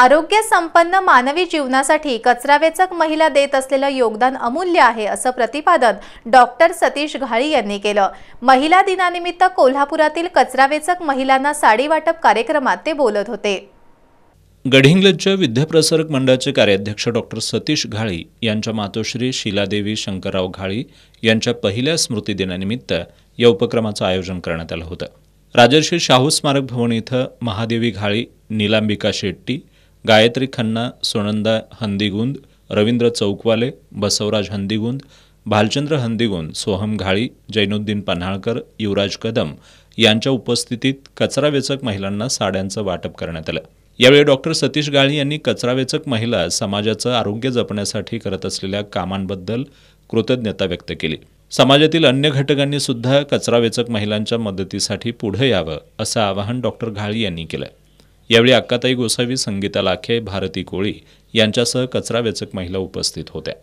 आरोग्य संपन्न मानवी जीवनासाठी कचरा वेचक महिला देत असलेलं योगदान अमूल्य आहे असं प्रतिपादन डॉक्टर सतीश घाळी यांनी केलं महिला दिनानिमित्त कोल्हापुरातील कचरावेचक महिलांना साडी वाटप कार्यक्रमात ते बोलत होते गडहिंग्लजच्या विद्याप्रसारक मंडळाचे कार्याध्यक्ष डॉक्टर सतीश घाळी यांच्या मातोश्री शिलादेवी शंकरराव घाळी यांच्या पहिल्या स्मृतिदिनानिमित्त या उपक्रमाचं आयोजन करण्यात आलं होतं राजर्षी शाहू स्मारक भवन इथं महादेवी घाळी निलांबिका शेट्टी गायत्री खन्ना सुनंदा हंदीगुंद रवींद्र चौकवाले बसवराज हंदीगुंद भालचंद्र हंदीगुंद सोहम घाळी जैनुद्दीन पन्हाळकर युवराज कदम यांच्या उपस्थितीत कचरा वेचक महिलांना साड्यांचं वाटप करण्यात आलं यावेळी डॉक्टर सतीश गाळी यांनी कचरा वेचक महिला समाजाचं आरोग्य जपण्यासाठी करत असलेल्या कामांबद्दल कृतज्ञता व्यक्त केली समाजातील अन्य घटकांनी सुद्धा कचरा वेचक महिलांच्या मदतीसाठी पुढे यावं असं आवाहन डॉक्टर घाळी यांनी केलं यावेळी अक्काताई गोसावी संगीता लाखे भारती कोळी यांच्यासह कचरा वेचक महिला उपस्थित होत्या